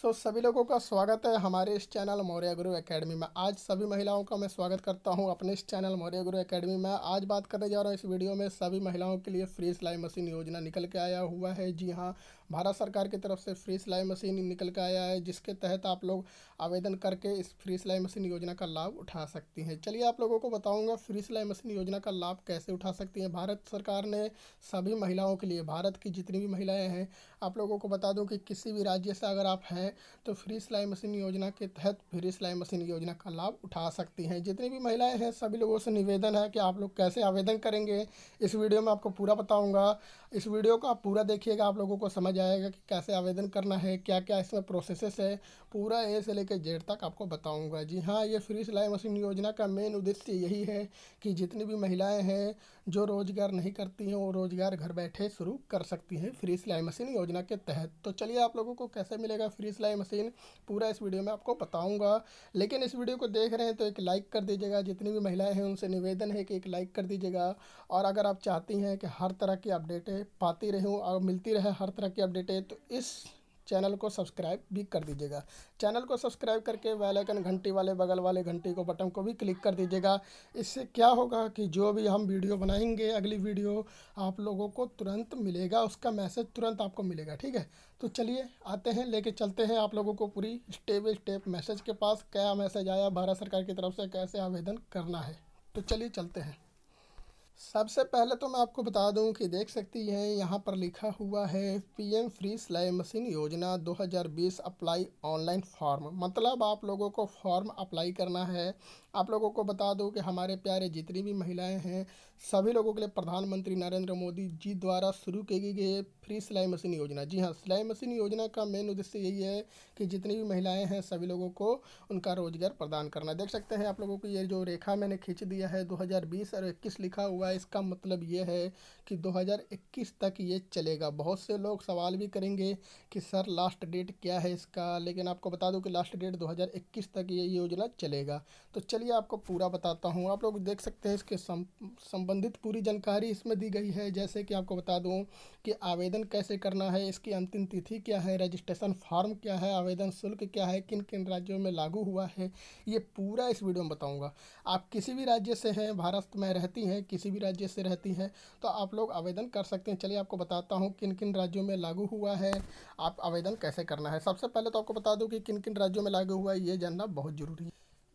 सो so, सभी लोगों का स्वागत है हमारे इस चैनल मौर्य गुरु एकेडमी में आज सभी महिलाओं का मैं स्वागत करता हूं अपने इस चैनल मौर्य गुरु एकेडमी में आज बात करने जा रहा हूं इस वीडियो में सभी महिलाओं के लिए फ्री सिलाई मशीन योजना निकल के आया हुआ है जी हाँ भारत सरकार की तरफ से फ्री सिलाई मशीन निकल के आया है जिसके तहत आप लोग आवेदन करके इस फ्री सिलाई मशीन योजना का लाभ उठा सकती हैं चलिए आप लोगों को बताऊंगा फ्री सिलाई मशीन योजना का लाभ कैसे उठा सकती हैं भारत सरकार ने सभी महिलाओं के लिए भारत की जितनी भी महिलाएँ हैं आप लोगों को बता दूँ कि किसी भी राज्य से अगर आप हैं तो फ्री सिलाई मशीन योजना के तहत फ्री सिलाई मशीन योजना का लाभ उठा सकती हैं जितनी भी महिलाएँ हैं सभी लोगों से निवेदन है कि आप लोग कैसे आवेदन करेंगे इस वीडियो में आपको पूरा बताऊँगा इस वीडियो को आप पूरा देखिएगा आप लोगों को समझ जाएगा कि कैसे आवेदन करना है क्या क्या इसमें प्रोसेसेस है पूरा ए से लेकर जेड तक आपको बताऊंगा जी हाँ ये फ्री सिलाई मशीन योजना का मेन उद्देश्य यही है कि जितनी भी महिलाएं हैं जो रोज़गार नहीं करती हैं वो रोज़गार घर बैठे शुरू कर सकती हैं फ्री सिलाई मशीन योजना के तहत तो चलिए आप लोगों को कैसे मिलेगा फ्री सिलाई मशीन पूरा इस वीडियो में आपको बताऊँगा लेकिन इस वीडियो को देख रहे हैं तो एक लाइक कर दीजिएगा जितनी भी महिलाएँ हैं उनसे निवेदन है कि एक लाइक कर दीजिएगा और अगर आप चाहती हैं कि हर तरह की अपडेटें पाती रहूँ और मिलती रहे हर तरह की अपडेट है तो इस चैनल को सब्सक्राइब भी कर दीजिएगा चैनल को सब्सक्राइब करके बेल आइकन घंटी वाले बगल वाले घंटी को बटन को भी क्लिक कर दीजिएगा इससे क्या होगा कि जो भी हम वीडियो बनाएंगे अगली वीडियो आप लोगों को तुरंत मिलेगा उसका मैसेज तुरंत आपको मिलेगा ठीक है तो चलिए आते हैं लेके चलते हैं आप लोगों को पूरी स्टेप बाई स्टेप मैसेज के पास क्या मैसेज आया भारत सरकार की तरफ से कैसे आवेदन करना है तो चलिए चलते हैं सबसे पहले तो मैं आपको बता दूं कि देख सकती हैं यहाँ पर लिखा हुआ है पीएम फ्री सिलाई मशीन योजना 2020 अप्लाई ऑनलाइन फॉर्म मतलब आप लोगों को फॉर्म अप्लाई करना है आप लोगों को बता दूं कि हमारे प्यारे जितनी भी महिलाएं हैं सभी लोगों के लिए प्रधानमंत्री नरेंद्र मोदी जी द्वारा शुरू की गई फ्री सिलाई मशीन योजना जी हाँ सिलाई मशीन योजना का मेन उद्देश्य यही है कि जितनी भी महिलाएं हैं सभी लोगों को उनका रोजगार प्रदान करना देख सकते हैं आप लोगों को ये जो रेखा मैंने खींच दिया है दो और इक्कीस लिखा हुआ है इसका मतलब ये है कि दो तक ये चलेगा बहुत से लोग सवाल भी करेंगे कि सर लास्ट डेट क्या है इसका लेकिन आपको बता दूँ कि लास्ट डेट दो तक ये योजना चलेगा तो चलिए चलिए आपको पूरा बताता हूँ आप लोग देख सकते हैं इसके संबंधित पूरी जानकारी इसमें दी गई है जैसे कि आपको बता दूँ कि आवेदन कैसे करना है इसकी अंतिम तिथि क्या है रजिस्ट्रेशन फॉर्म क्या है आवेदन शुल्क क्या है किन किन राज्यों में लागू हुआ है ये पूरा इस वीडियो में बताऊँगा आप किसी भी राज्य से हैं भारत में रहती हैं किसी भी राज्य से रहती हैं तो आप लोग आवेदन कर सकते हैं चलिए आपको बताता हूँ किन किन राज्यों में लागू हुआ है आप आवेदन कैसे करना है सबसे पहले तो आपको बता दूँ कि किन किन राज्यों में लागू हुआ है ये जानना बहुत ज़रूरी है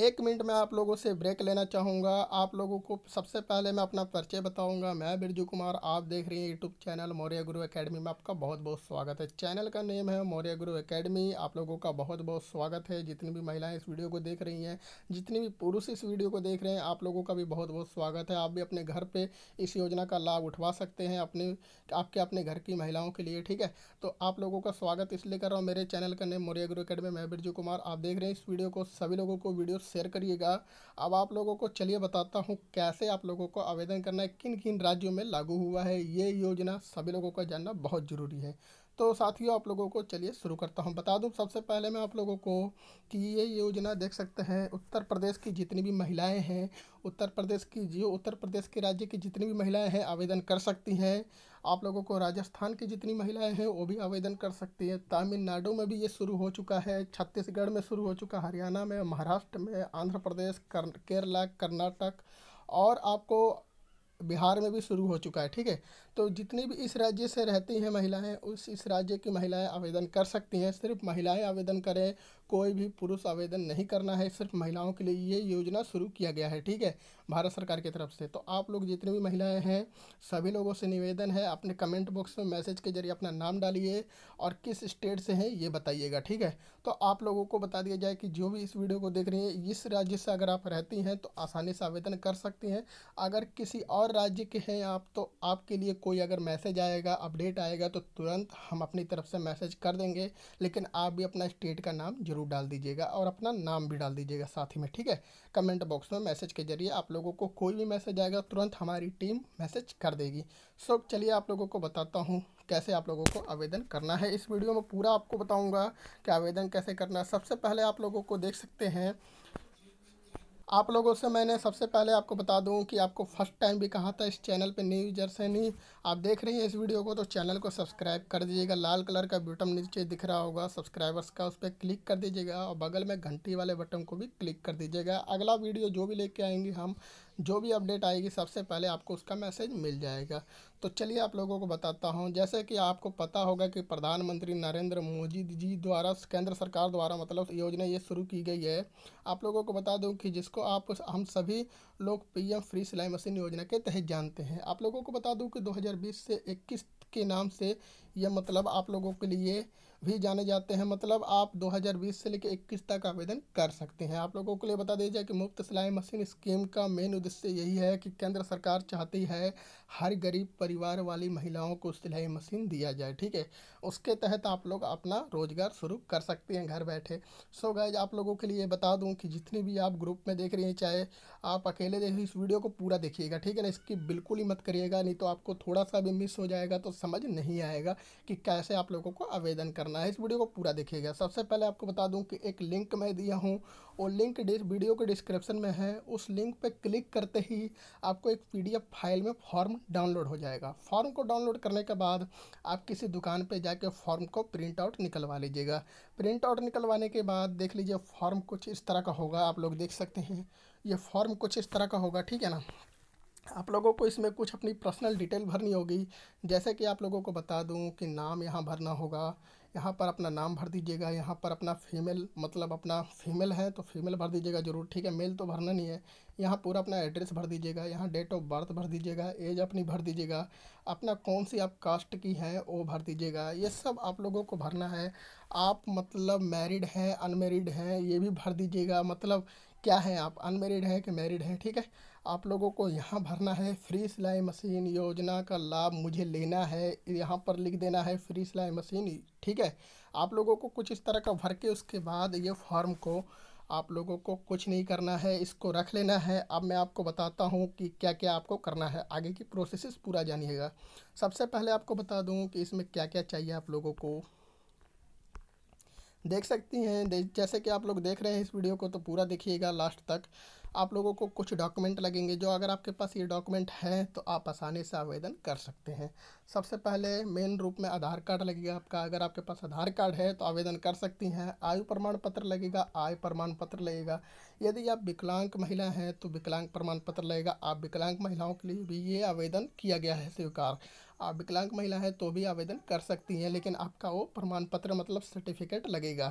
एक मिनट में आप लोगों से ब्रेक लेना चाहूँगा आप लोगों को सबसे पहले मैं अपना परिचय बताऊँगा मैं बिरजू कुमार आप देख रहे हैं यूट्यूब चैनल मौर्य गुरु एकेडमी में आपका बहुत बहुत स्वागत है चैनल का नेम है मौर्य गुरु एकेडमी आप लोगों का बहुत बहुत स्वागत है जितनी भी महिलाएं इस वीडियो को देख रही हैं जितनी भी पुरुष इस वीडियो को देख रहे हैं आप लोगों का भी बहुत बहुत स्वागत है आप भी अपने घर पर इस योजना का लाभ उठवा सकते हैं अपने आपके अपने घर की महिलाओं के लिए ठीक है तो आप लोगों का स्वागत इसलिए कर रहा हूँ मेरे चैनल का नेम मौर्य गुरु अकेडमी मैं बिरजू कुमार आप देख रहे हैं इस वीडियो को सभी लोगों को वीडियो शेयर करिएगा अब आप लोगों को चलिए बताता हूँ कैसे आप लोगों को आवेदन करना है किन किन राज्यों में लागू हुआ है ये योजना सभी लोगों का जानना बहुत ज़रूरी है तो साथियों आप लोगों को चलिए शुरू करता हूँ बता दूँ सबसे पहले मैं आप लोगों को कि ये योजना देख सकते हैं उत्तर प्रदेश की जितनी भी महिलाएं हैं उत्तर प्रदेश की जो उत्तर प्रदेश के राज्य की जितनी भी महिलाएं हैं आवेदन कर सकती हैं आप लोगों को राजस्थान की जितनी महिलाएं हैं वो भी आवेदन कर सकती हैं तमिलनाडु में भी ये शुरू हो चुका है छत्तीसगढ़ में शुरू हो चुका है हरियाणा में महाराष्ट्र में आंध्र प्रदेश कर, केरला कर्नाटक और आपको बिहार में भी शुरू हो चुका है ठीक है तो जितनी भी इस राज्य से रहती हैं महिलाएं उस इस राज्य की महिलाएं आवेदन कर सकती हैं सिर्फ महिलाएं आवेदन करें कोई भी पुरुष आवेदन नहीं करना है सिर्फ महिलाओं के लिए ये योजना शुरू किया गया है ठीक है भारत सरकार की तरफ से तो आप लोग जितने भी महिलाएं हैं सभी लोगों से निवेदन है अपने कमेंट बॉक्स में मैसेज के जरिए अपना नाम डालिए और किस स्टेट से हैं ये बताइएगा ठीक है तो आप लोगों को बता दिया जाए कि जो भी इस वीडियो को देख रही हैं इस राज्य से अगर आप रहती हैं तो आसानी से आवेदन कर सकती हैं अगर किसी और राज्य के हैं आप तो आपके लिए कोई अगर मैसेज आएगा अपडेट आएगा तो तुरंत हम अपनी तरफ से मैसेज कर देंगे लेकिन आप भी अपना स्टेट का नाम जरूर ज़रूर डाल दीजिएगा और अपना नाम भी डाल दीजिएगा साथ ही में ठीक है कमेंट बॉक्स में मैसेज के जरिए आप लोगों को कोई भी मैसेज आएगा तुरंत हमारी टीम मैसेज कर देगी सो चलिए आप लोगों को बताता हूँ कैसे आप लोगों को आवेदन करना है इस वीडियो में पूरा आपको बताऊँगा कि आवेदन कैसे करना है सबसे पहले आप लोगों को देख सकते हैं आप लोगों से मैंने सबसे पहले आपको बता दूं कि आपको फर्स्ट टाइम भी कहा था इस चैनल पे न्यू यूजर्स हैं नहीं आप देख रहे हैं इस वीडियो को तो चैनल को सब्सक्राइब कर दीजिएगा लाल कलर का बटन नीचे दिख रहा होगा सब्सक्राइबर्स का उस पर क्लिक कर दीजिएगा और बगल में घंटी वाले बटन को भी क्लिक कर दीजिएगा अगला वीडियो जो भी लेके आएंगे हम जो भी अपडेट आएगी सबसे पहले आपको उसका मैसेज मिल जाएगा तो चलिए आप लोगों को बताता हूँ जैसे कि आपको पता होगा कि प्रधानमंत्री नरेंद्र मोदी जी द्वारा केंद्र सरकार द्वारा मतलब योजना ये शुरू की गई है आप लोगों को बता दूँ कि जिसको आप हम सभी लोग पीएम फ्री सिलाई मशीन योजना के तहत जानते हैं आप लोगों को बता दूँ कि दो से इक्कीस के नाम से यह मतलब आप लोगों के लिए भी जाने जाते हैं मतलब आप 2020 से लेकर इक्कीस तक आवेदन कर सकते हैं आप लोगों के लिए बता दीजिए कि मुफ्त सिलाई मशीन स्कीम का मेन उद्देश्य यही है कि केंद्र सरकार चाहती है हर गरीब परिवार वाली महिलाओं को सिलाई मशीन दिया जाए ठीक है उसके तहत आप लोग अपना रोजगार शुरू कर सकते हैं घर बैठे सो so गाइज आप लोगों के लिए बता दूँ कि जितनी भी आप ग्रुप में देख रही हैं चाहे आप अकेले देख इस वीडियो को पूरा देखिएगा ठीक है ना इसकी बिल्कुल ही मत करिएगा नहीं तो आपको थोड़ा सा भी मिस हो जाएगा तो समझ नहीं आएगा कि कैसे आप लोगों को आवेदन करना करना है इस वीडियो को पूरा देखिएगा सबसे पहले आपको बता दूं कि एक लिंक मैं दिया हूं और लिंक वीडियो के डिस्क्रिप्शन में है उस लिंक पर क्लिक करते ही आपको एक पीडीएफ फाइल में फॉर्म डाउनलोड हो जाएगा फॉर्म को डाउनलोड करने के बाद आप किसी दुकान पर जाकर फॉर्म को प्रिंट आउट निकलवा लीजिएगा प्रिंट आउट निकलवाने के बाद देख लीजिए फॉर्म कुछ इस तरह का होगा आप लोग देख सकते हैं ये फॉर्म कुछ इस तरह का होगा ठीक है ना आप लोगों को इसमें कुछ अपनी पर्सनल डिटेल भरनी होगी जैसे कि आप लोगों को बता दूं कि नाम यहाँ भरना होगा यहाँ पर अपना नाम भर दीजिएगा यहाँ पर अपना फीमेल मतलब अपना फीमेल है तो फीमेल भर दीजिएगा ज़रूर ठीक है मेल तो भरना नहीं है यहाँ पूरा अपना एड्रेस भर दीजिएगा यहाँ डेट ऑफ बर्थ भर दीजिएगा एज अपनी भर दीजिएगा अपना कौन सी आप कास्ट की हैं वो भर दीजिएगा ये सब आप लोगों को भरना है आप मतलब मैरिड हैं अनमेरिड हैं ये भी भर दीजिएगा मतलब क्या है आप अनमेरिड हैं कि मैरिड हैं ठीक है आप लोगों को यहाँ भरना है फ्री सिलाई मशीन योजना का लाभ मुझे लेना है यहाँ पर लिख देना है फ्री सिलाई मशीन ठीक है आप लोगों को कुछ इस तरह का भर के उसके बाद ये फॉर्म को आप लोगों को कुछ नहीं करना है इसको रख लेना है अब मैं आपको बताता हूँ कि क्या क्या आपको करना है आगे की प्रोसेस पूरा जानिएगा सबसे पहले आपको बता दूँ कि इसमें क्या क्या चाहिए आप लोगों को देख सकती हैं जैसे कि आप लोग देख रहे हैं इस वीडियो को तो पूरा देखिएगा लास्ट तक आप लोगों को कुछ डॉक्यूमेंट लगेंगे जो अगर आपके पास ये डॉक्यूमेंट हैं तो आप आसानी से आवेदन कर सकते हैं सबसे पहले मेन रूप में आधार कार्ड लगेगा आपका अगर आपके पास आधार कार्ड है तो आवेदन कर सकती हैं आयु प्रमाण पत्र लगेगा आय प्रमाण पत्र लगेगा यदि आप विकलांग महिला हैं तो विकलांग प्रमाण पत्र लगेगा आप विकलांग महिलाओं के लिए भी ये आवेदन किया गया है स्वीकार आप विकलांग महिला हैं तो भी आवेदन कर सकती हैं लेकिन आपका वो प्रमाण पत्र मतलब सर्टिफिकेट लगेगा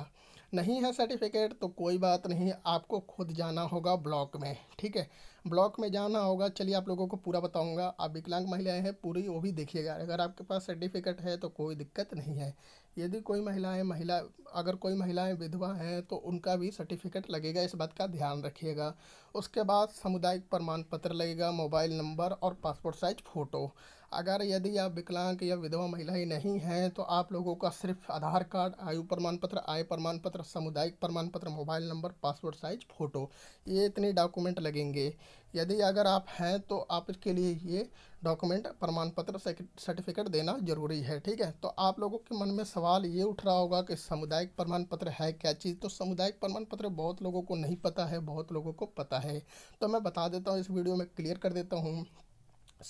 नहीं है सर्टिफिकेट तो कोई बात नहीं आपको खुद जाना होगा ब्लॉक में ठीक है ब्लॉक में जाना होगा चलिए आप लोगों को पूरा बताऊंगा आप विकलांग महिलाएं हैं पूरी वो भी देखिएगा अगर आपके पास सर्टिफिकेट है तो कोई दिक्कत नहीं है यदि कोई महिलाएं महिला अगर कोई महिलाएं विधवा हैं तो उनका भी सर्टिफिकेट लगेगा इस बात का ध्यान रखिएगा उसके बाद सामुदायिक प्रमाण पत्र लगेगा मोबाइल नंबर और पासपोर्ट साइज फ़ोटो अगर यदि आप विकलांग या विधवा महिलाएं नहीं हैं तो आप लोगों का सिर्फ आधार कार्ड आयु प्रमाण पत्र आय प्रमाण पत्र सामुदायिक प्रमाण पत्र mobile number passport size photo ये इतने डॉक्यूमेंट लगेंगे यदि अगर आप हैं तो आपके लिए ये डॉक्यूमेंट प्रमाण पत्र सर्टिफिकेट देना जरूरी है ठीक है तो आप लोगों के मन में सवाल ये उठ रहा होगा कि सामुदायिक प्रमाण पत्र है क्या चीज़ तो सामुदायिक प्रमाण पत्र बहुत लोगों को नहीं पता है बहुत लोगों को पता है तो मैं बता देता हूँ इस वीडियो में क्लियर कर देता हूँ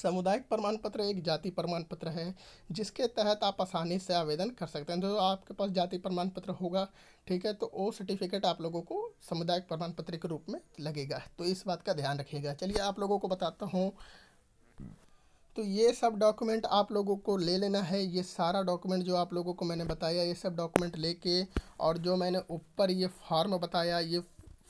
सामुदायिक प्रमाण पत्र एक जाति प्रमाण पत्र है जिसके तहत आप आसानी से आवेदन कर सकते हैं जो आपके पास जाति प्रमाण पत्र होगा ठीक है तो वो सर्टिफिकेट आप लोगों को सामुदायिक प्रमाण पत्र के रूप में लगेगा तो इस बात का ध्यान रखिएगा चलिए आप लोगों को बताता हूँ तो ये सब डॉक्यूमेंट आप लोगों को ले लेना है ये सारा डॉक्यूमेंट जो आप लोगों को मैंने बताया ये सब डॉक्यूमेंट लेके और जो मैंने ऊपर ये फॉर्म बताया ये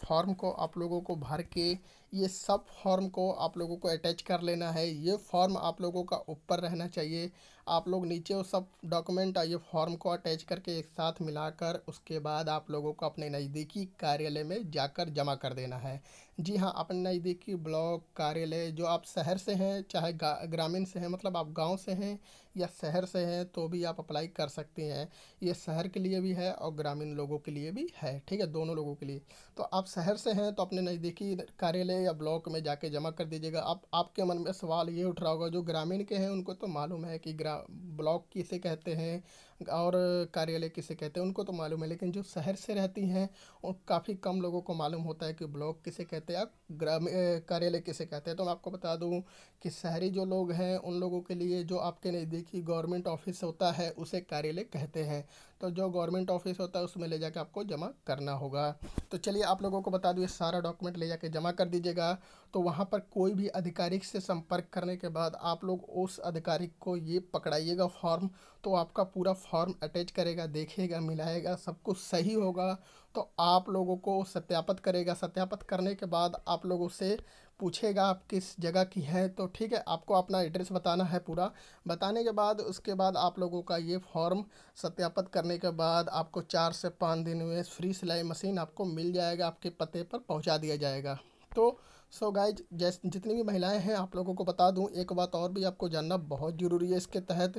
फॉर्म को आप लोगों को भर के ये सब फॉर्म को आप लोगों को अटैच कर लेना है ये फॉर्म आप लोगों का ऊपर रहना चाहिए आप लोग नीचे वो सब डॉक्यूमेंट और ये फॉर्म को अटैच करके एक साथ मिलाकर उसके बाद आप लोगों को अपने नज़दीकी कार्यालय में जाकर जमा कर देना है जी हाँ अपन नज़दीकी ब्लॉक कार्यालय जो आप शहर से हैं चाहे ग्रामीण से हैं मतलब आप गांव से हैं या शहर से हैं तो भी आप अप्लाई कर सकते हैं ये शहर के लिए भी है और ग्रामीण लोगों के लिए भी है ठीक है दोनों लोगों के लिए तो आप शहर से हैं तो अपने नज़दीकी कार्यालय या ब्लॉक में जाके जमा कर दीजिएगा आप आपके मन में सवाल ये उठ रहा होगा जो ग्रामीण के हैं उनको तो मालूम है कि ग्रा ब्लॉक किसे कहते हैं और कार्यालय किसे कहते हैं उनको तो मालूम है लेकिन जो शहर से रहती हैं और काफ़ी कम लोगों को मालूम होता है कि ब्लॉक किसे कहते हैं या ग्राम कार्यालय किसे कहते हैं तो मैं आपको बता दूं कि शहरी जो लोग हैं उन लोगों के लिए जो आपके नज़दीकी गवर्नमेंट ऑफिस होता है उसे कार्यालय कहते हैं तो जो गवर्नमेंट ऑफिस होता है उसमें ले जाकर आपको जमा करना होगा तो चलिए आप लोगों को बता दूँ ये सारा डॉक्यूमेंट ले जाकर जमा कर दीजिएगा तो वहाँ पर कोई भी अधिकारिक से संपर्क करने के बाद आप लोग उस अधिकारिक को ये पकड़ाइएगा फॉर्म तो आपका पूरा फॉर्म अटैच करेगा देखेगा मिलाएगा सब कुछ सही होगा तो आप लोगों को सत्यापित करेगा सत्यापित करने के बाद आप लोगों से पूछेगा आप किस जगह की हैं तो ठीक है आपको अपना एड्रेस बताना है पूरा बताने के बाद उसके बाद आप लोगों का ये फॉर्म सत्यापित करने के बाद आपको चार से पाँच दिन में फ्री सिलाई मशीन आपको मिल जाएगा आपके पते पर पहुँचा दिया जाएगा तो सो so गाइज जैस जितनी भी महिलाएं हैं आप लोगों को बता दूं एक बात और भी आपको जानना बहुत ज़रूरी है इसके तहत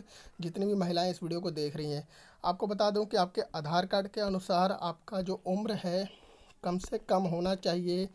जितनी भी महिलाएं इस वीडियो को देख रही हैं आपको बता दूं कि आपके आधार कार्ड के अनुसार आपका जो उम्र है कम से कम होना चाहिए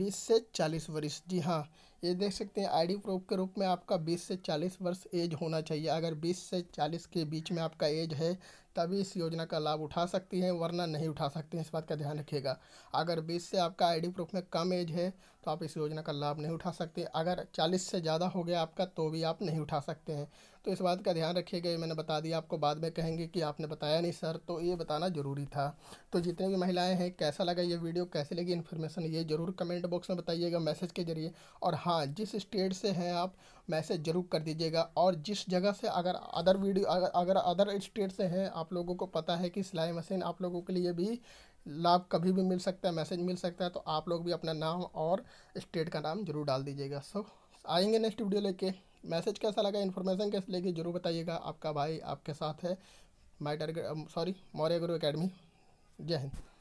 बीस से चालीस वर्ष जी हाँ ये देख सकते हैं आईडी प्रूफ के रूप में आपका बीस से चालीस वर्ष एज होना चाहिए अगर बीस से चालीस के बीच में आपका एज है तभी इस योजना का लाभ उठा सकती हैं वरना नहीं उठा सकती हैं इस बात का ध्यान रखिएगा अगर बीस से आपका आईडी प्रूफ में कम एज है तो आप इस योजना का लाभ नहीं उठा सकते अगर चालीस से ज़्यादा हो गया आपका तो भी आप नहीं उठा सकते हैं तो इस बात का ध्यान रखिएगा मैंने बता दिया आपको बाद में कहेंगे कि आपने बताया नहीं सर तो ये बताना ज़रूरी था तो जितने भी महिलाएं हैं कैसा लगा ये वीडियो कैसे लगी इन्फॉर्मेशन ये ज़रूर कमेंट बॉक्स में बताइएगा मैसेज के जरिए और हाँ जिस स्टेट से हैं आप मैसेज ज़रूर कर दीजिएगा और जिस जगह से अगर अदर वीडियो अगर अदर स्टेट से हैं आप लोगों को पता है कि सिलाई मशीन आप लोगों के लिए भी लाभ कभी भी मिल सकता है मैसेज मिल सकता है तो आप लोग भी अपना नाम और स्टेट का नाम जरूर डाल दीजिएगा सो आएंगे नेक्स्ट वीडियो लेके मैसेज कैसा लगा इन्फॉर्मेशन कैसे लेगी जरूर बताइएगा आपका भाई आपके साथ है माई टारगेट सॉरी मौर्य गुरु अकेडमी जय हिंद